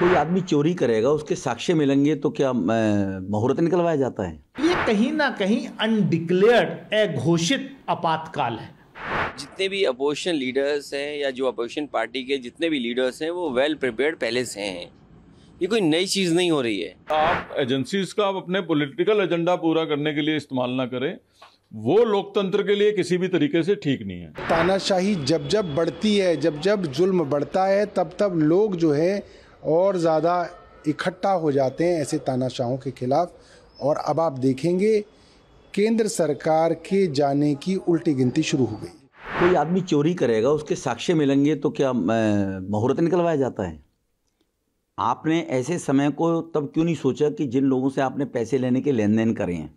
कोई आदमी चोरी करेगा उसके साक्ष्य मिलेंगे तो क्या मुहूर्त निकलवाया जाता है ये कहीं ना कहीं अनडिक्लेयर्ड अघोषित आपातकाल है जितने भी अपोजिशन लीडर्स हैं या जो अपोजिशन पार्टी के जितने भी लीडर्स हैं वो वेल प्रिपेयर्ड पहले से हैं ये कोई नई चीज़ नहीं हो रही है आप एजेंसीज का आप अपने पॉलिटिकल एजेंडा पूरा करने के लिए इस्तेमाल ना करें वो लोकतंत्र के लिए किसी भी तरीके से ठीक नहीं है तानाशाही जब जब बढ़ती है जब जब जुल्म बढ़ता है तब तब लोग जो है और ज़्यादा इकट्ठा हो जाते हैं ऐसे तानाशाहों के खिलाफ और अब आप देखेंगे केंद्र सरकार के जाने की उल्टी गिनती शुरू हो गई कोई आदमी चोरी करेगा उसके साक्ष्य मिलेंगे तो क्या मुहूर्त निकलवाया जाता है आपने ऐसे समय को तब क्यों नहीं सोचा कि जिन लोगों से आपने पैसे लेने के लेन देन करे हैं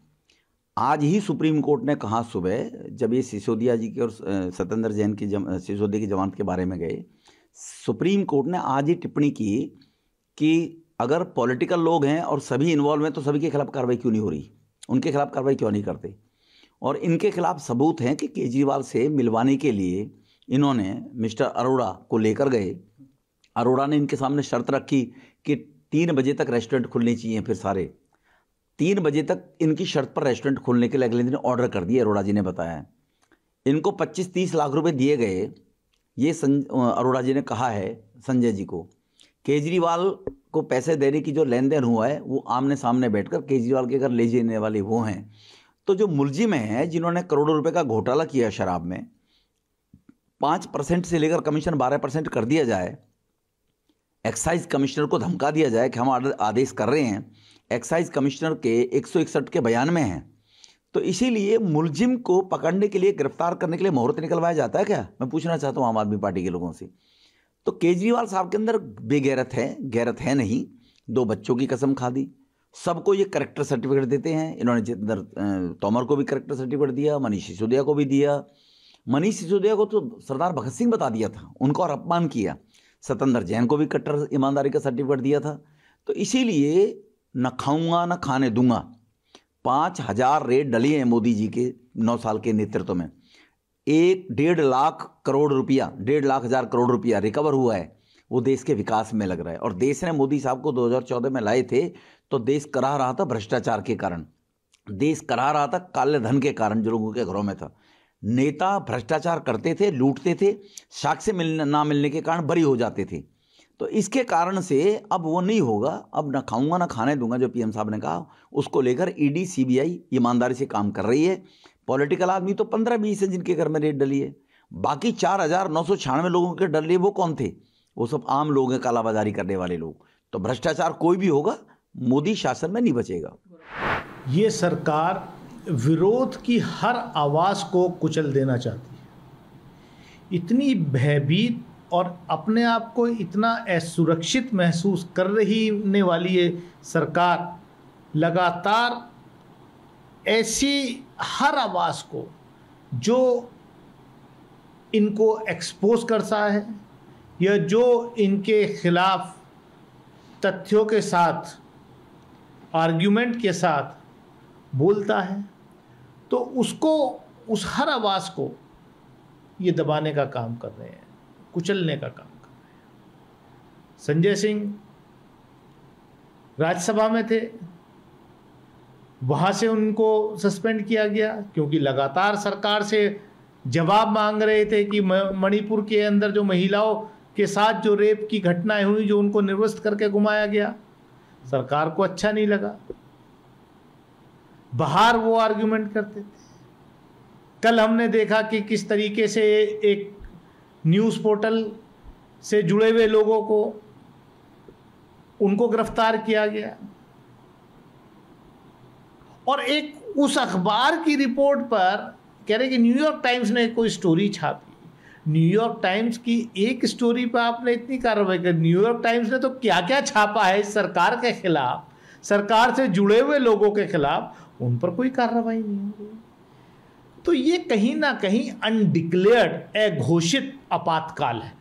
आज ही सुप्रीम कोर्ट ने कहा सुबह जब ये सिसोदिया जी के और सतेंद्र जैन की सिसोदिया की जमानत के बारे में गए सुप्रीम कोर्ट ने आज ही टिप्पणी की कि अगर पॉलिटिकल लोग हैं और सभी इन्वॉल्व हैं तो सभी के खिलाफ कार्रवाई क्यों नहीं हो रही उनके खिलाफ कार्रवाई क्यों नहीं करते और इनके खिलाफ सबूत हैं कि केजरीवाल से मिलवाने के लिए इन्होंने मिस्टर अरोड़ा को लेकर गए अरोड़ा ने इनके सामने शर्त रखी कि तीन बजे तक रेस्टोरेंट खुलने चाहिए फिर सारे तीन बजे तक इनकी शर्त पर रेस्टोरेंट खोलने के लिए अगले दिन ऑर्डर कर दिए अरोड़ा जी ने बताया इनको 25-30 लाख रुपए दिए गए ये अरोड़ा जी ने कहा है संजय जी को केजरीवाल को पैसे देने की जो लेन देन हुआ है वो आमने सामने बैठकर केजरीवाल के अगर ले जाने वाले वो हैं तो जो मुलजिम हैं जिन्होंने करोड़ों रुपए का घोटाला किया शराब में पाँच परसेंट से लेकर कमीशन बारह परसेंट कर दिया जाए एक्साइज कमिश्नर को धमका दिया जाए कि हम आदेश कर रहे हैं एक्साइज कमिश्नर के एक के बयान में हैं तो इसीलिए मुलजिम को पकड़ने के लिए गिरफ्तार करने के लिए मुहूर्त निकलवाया जाता है क्या मैं पूछना चाहता हूँ आम आदमी पार्टी के लोगों से तो केजरीवाल साहब के अंदर बेगैरत है गैरत है नहीं दो बच्चों की कसम खा दी सबको ये करेक्टर सर्टिफिकेट देते हैं इन्होंने जितेंद्र तोमर को भी करेक्टर सर्टिफिकेट दिया मनीष सिसोदिया को भी दिया मनीष सिसोदिया को तो सरदार भगत सिंह बता दिया था उनको और अपमान किया सतेंद्र जैन को भी कट्टर ईमानदारी का सर्टिफिकेट दिया था तो इसीलिए न खाऊंगा न खाने दूंगा पाँच हजार रेट डली हैं मोदी जी के नौ साल के नेतृत्व में एक डेढ़ लाख करोड़ रुपया डेढ़ लाख हजार करोड़ रुपया रिकवर हुआ है वो देश के विकास में लग रहा है और देश ने मोदी साहब को 2014 में लाए थे तो देश करा रहा था भ्रष्टाचार के कारण देश करा रहा था काले धन के कारण जो लोगों के घरों में था नेता भ्रष्टाचार करते थे लूटते थे साक्ष्य मिलने ना मिलने के कारण बरी हो जाते थे तो इसके कारण से अब वो नहीं होगा अब ना खाऊंगा ना खाने दूंगा जो पीएम साहब ने कहा उसको लेकर ईडी e सीबीआई ईमानदारी से काम कर रही है पॉलिटिकल आदमी तो पंद्रह बीस है जिनके घर में रेट डली है बाकी चार हज़ार नौ सौ छियानवे लोगों के लिए वो कौन थे वो सब आम लोग हैं कालाबाजारी करने वाले लोग तो भ्रष्टाचार कोई भी होगा मोदी शासन में नहीं बचेगा ये सरकार विरोध की हर आवाज़ को कुचल देना चाहती है इतनी भयभीत और अपने आप को इतना असुरक्षित महसूस कर रही ने वाली ये सरकार लगातार ऐसी हर आवाज़ को जो इनको एक्सपोज करता है या जो इनके खिलाफ तथ्यों के साथ आर्ग्यूमेंट के साथ बोलता है तो उसको उस हर आवाज़ को ये दबाने का काम कर रहे हैं कुचलने का काम कर संजय सिंह राज्यसभा में थे वहां से उनको सस्पेंड किया गया क्योंकि लगातार सरकार से जवाब मांग रहे थे कि मणिपुर के अंदर जो महिलाओं के साथ जो रेप की घटनाएं हुई जो उनको निर्वस्त करके घुमाया गया सरकार को अच्छा नहीं लगा बाहर वो आर्ग्यूमेंट करते थे कल हमने देखा कि किस तरीके से एक न्यूज़ पोर्टल से जुड़े हुए लोगों को उनको गिरफ्तार किया गया और एक उस अखबार की रिपोर्ट पर कह रहे कि न्यूयॉर्क टाइम्स ने कोई स्टोरी छापी न्यूयॉर्क टाइम्स की एक स्टोरी पर आपने इतनी कार्रवाई कर न्यूयॉर्क टाइम्स ने तो क्या क्या छापा है सरकार के खिलाफ सरकार से जुड़े हुए लोगों के खिलाफ उन पर कोई कार्रवाई नहीं हो रही तो ये कहीं ना कहीं अनडिक्लेयर्ड अघोषित आपातकाल है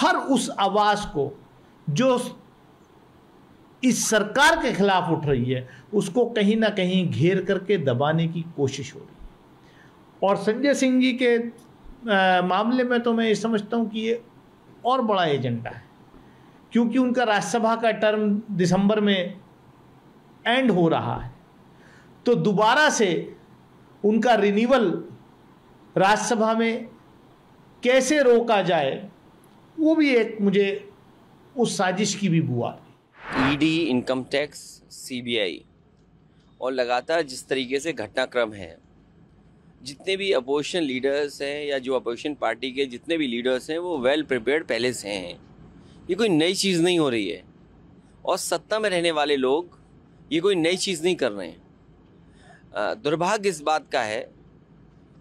हर उस आवाज़ को जो इस सरकार के खिलाफ उठ रही है उसको कहीं ना कहीं घेर करके दबाने की कोशिश हो रही है और संजय सिंह जी के आ, मामले में तो मैं ये समझता हूँ कि ये और बड़ा एजेंडा है क्योंकि उनका राज्यसभा का टर्म दिसंबर में एंड हो रहा है तो दोबारा से उनका रिन्यूअल राज्यसभा में कैसे रोका जाए वो भी एक मुझे उस साजिश की भी बुआ ईडी इनकम टैक्स सीबीआई और लगातार जिस तरीके से घटनाक्रम है जितने भी अपोजिशन लीडर्स हैं या जो अपोजिशन पार्टी के जितने भी लीडर्स हैं वो वेल प्रिपेयर्ड पहले से हैं ये कोई नई चीज़ नहीं हो रही है और सत्ता में रहने वाले लोग ये कोई नई चीज़ नहीं कर रहे हैं दुर्भाग्य इस बात का है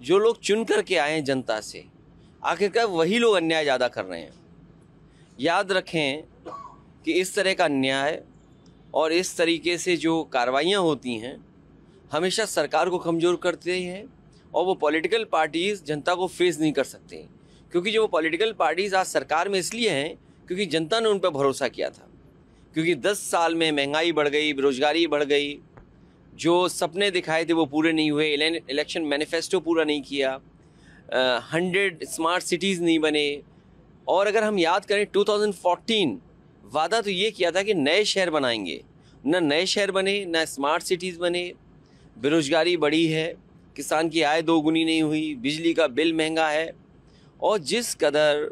जो लोग चुन करके आए हैं जनता से आखिरकार वही लोग अन्याय ज़्यादा कर रहे हैं याद रखें कि इस तरह का अन्याय और इस तरीके से जो कार्रवाइयाँ होती हैं हमेशा सरकार को कमज़ोर करते हैं और वो पॉलिटिकल पार्टीज़ जनता को फेस नहीं कर सकते क्योंकि जो वो पॉलिटिकल पार्टीज़ आज सरकार में इसलिए हैं क्योंकि जनता ने उन पर भरोसा किया था क्योंकि 10 साल में महंगाई बढ़ गई बेरोजगारी बढ़ गई जो सपने दिखाए थे वो पूरे नहीं हुए इलेक्शन मैनिफेस्टो पूरा नहीं किया हंड्रेड स्मार्ट सिटीज़ नहीं बने और अगर हम याद करें 2014 वादा तो ये किया था कि नए शहर बनाएंगे ना नए शहर बने ना स्मार्ट सिटीज़ बने बेरोज़गारी बढ़ी है किसान की आय दोगुनी नहीं हुई बिजली का बिल महंगा है और जिस कदर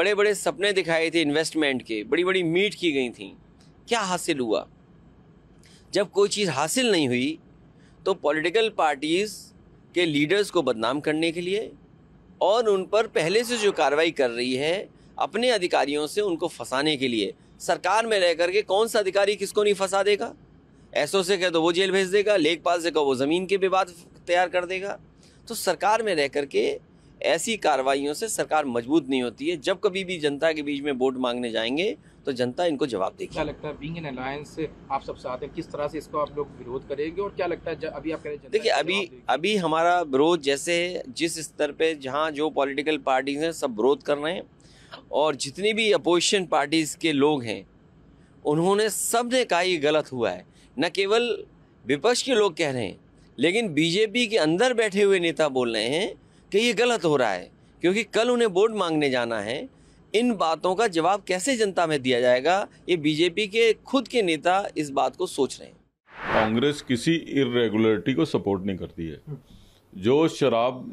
बड़े बड़े सपने दिखाए थे इन्वेस्टमेंट के बड़ी बड़ी मीट की गई थी क्या हासिल हुआ जब कोई चीज़ हासिल नहीं हुई तो पॉलिटिकल पार्टीज़ के लीडर्स को बदनाम करने के लिए और उन पर पहले से जो कार्रवाई कर रही है अपने अधिकारियों से उनको फंसाने के लिए सरकार में रह करके कौन सा अधिकारी किसको नहीं फंसा देगा ऐसो से कह तो वो जेल भेज देगा लेखपाल से कहो वो ज़मीन के विवाद तैयार कर देगा तो सरकार में रह करके ऐसी कार्रवाइयों से सरकार मजबूत नहीं होती है जब कभी भी जनता के बीच में वोट मांगने जाएंगे तो जनता इनको जवाब देगी क्या लगता है बीइंग इन अलायंस से आप सब साथ हैं किस तरह से इसको आप लोग विरोध करेंगे और क्या लगता है अभी आप कह रहे देखिए अभी अभी हमारा विरोध जैसे जिस स्तर पर जहाँ जो पॉलिटिकल पार्टीज हैं सब विरोध कर रहे हैं और जितनी भी अपोजिशन पार्टीज़ के लोग हैं उन्होंने सब ने कहा ये गलत हुआ है न केवल विपक्ष के लोग कह रहे हैं लेकिन बीजेपी के अंदर बैठे हुए नेता बोल रहे हैं कि ये गलत हो रहा है क्योंकि कल उन्हें वोट मांगने जाना है इन बातों का जवाब कैसे जनता में दिया जाएगा ये बीजेपी के खुद के नेता इस बात को सोच रहे हैं कांग्रेस किसी इरेगुलरिटी को सपोर्ट नहीं करती है जो शराब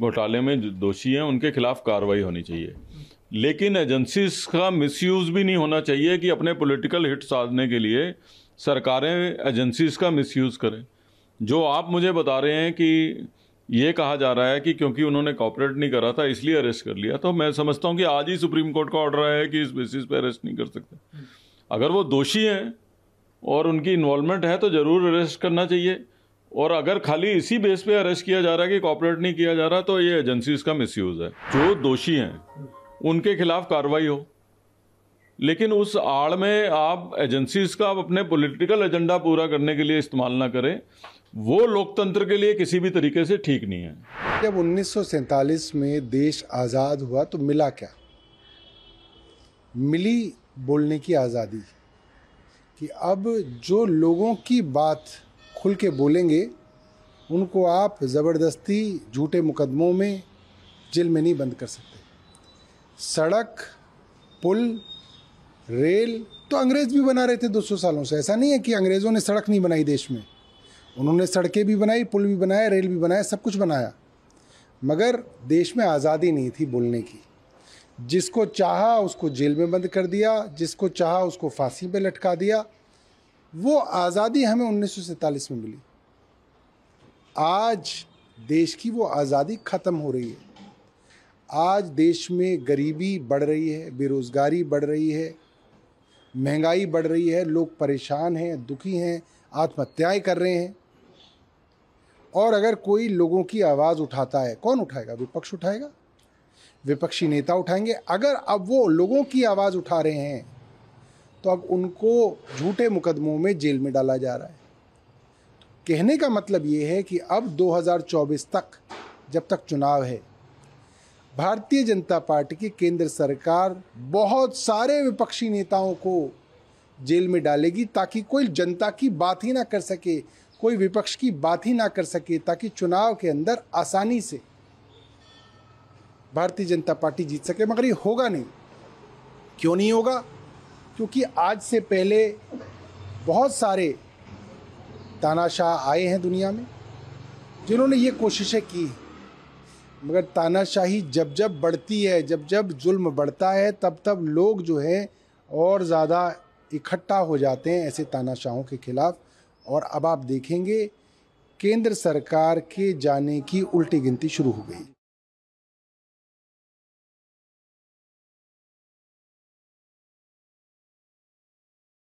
घोटाले में दोषी हैं उनके खिलाफ कार्रवाई होनी चाहिए लेकिन एजेंसीज का मिसयूज भी नहीं होना चाहिए कि अपने पॉलिटिकल हिट साधने के लिए सरकारें एजेंसीज का मिसयूज करें जो आप मुझे बता रहे हैं कि ये कहा जा रहा है कि क्योंकि उन्होंने कॉपरेट नहीं करा था इसलिए अरेस्ट कर लिया तो मैं समझता हूँ कि आज ही सुप्रीम कोर्ट का ऑर्डर आया है कि इस बेसिस पे अरेस्ट नहीं कर सकते अगर वो दोषी हैं और उनकी इन्वॉल्वमेंट है तो ज़रूर अरेस्ट करना चाहिए और अगर खाली इसी बेस पे अरेस्ट किया जा रहा है कि कॉपरेट नहीं किया जा रहा तो ये एजेंसीज का मिसयूज़ है जो दोषी हैं उनके खिलाफ कार्रवाई हो लेकिन उस आड़ में आप एजेंसीज का आप अपने पॉलिटिकल एजेंडा पूरा करने के लिए इस्तेमाल ना करें वो लोकतंत्र के लिए किसी भी तरीके से ठीक नहीं है जब उन्नीस में देश आज़ाद हुआ तो मिला क्या मिली बोलने की आज़ादी कि अब जो लोगों की बात खुल के बोलेंगे उनको आप ज़बरदस्ती झूठे मुकदमों में जेल में नहीं बंद कर सकते सड़क पुल रेल तो अंग्रेज भी बना रहे थे 200 सालों से ऐसा नहीं है कि अंग्रेज़ों ने सड़क नहीं बनाई देश में उन्होंने सड़कें भी बनाई पुल भी बनाए रेल भी बनाए सब कुछ बनाया मगर देश में आज़ादी नहीं थी बोलने की जिसको चाहा उसको जेल में बंद कर दिया जिसको चाहा उसको फांसी पे लटका दिया वो आज़ादी हमें उन्नीस में मिली आज देश की वो आज़ादी ख़त्म हो रही है आज देश में गरीबी बढ़ रही है बेरोज़गारी बढ़ रही है महंगाई बढ़ रही है लोग परेशान हैं दुखी हैं आत्महत्याएं कर रहे हैं और अगर कोई लोगों की आवाज़ उठाता है कौन उठाएगा विपक्ष उठाएगा विपक्षी नेता उठाएंगे अगर अब वो लोगों की आवाज़ उठा रहे हैं तो अब उनको झूठे मुकदमों में जेल में डाला जा रहा है कहने का मतलब ये है कि अब 2024 तक जब तक चुनाव है भारतीय जनता पार्टी की केंद्र सरकार बहुत सारे विपक्षी नेताओं को जेल में डालेगी ताकि कोई जनता की बात ही ना कर सके कोई विपक्ष की बात ही ना कर सके ताकि चुनाव के अंदर आसानी से भारतीय जनता पार्टी जीत सके मगर ये होगा नहीं क्यों नहीं होगा क्योंकि आज से पहले बहुत सारे तानाशाह आए हैं दुनिया में जिन्होंने ये कोशिशें की हैं मगर तानाशाही जब जब बढ़ती है जब जब जुल्म बढ़ता है तब तब लोग जो है और ज़्यादा इकट्ठा हो जाते हैं ऐसे तानाशाहों के खिलाफ और अब आप देखेंगे केंद्र सरकार के जाने की उल्टी गिनती शुरू हो गई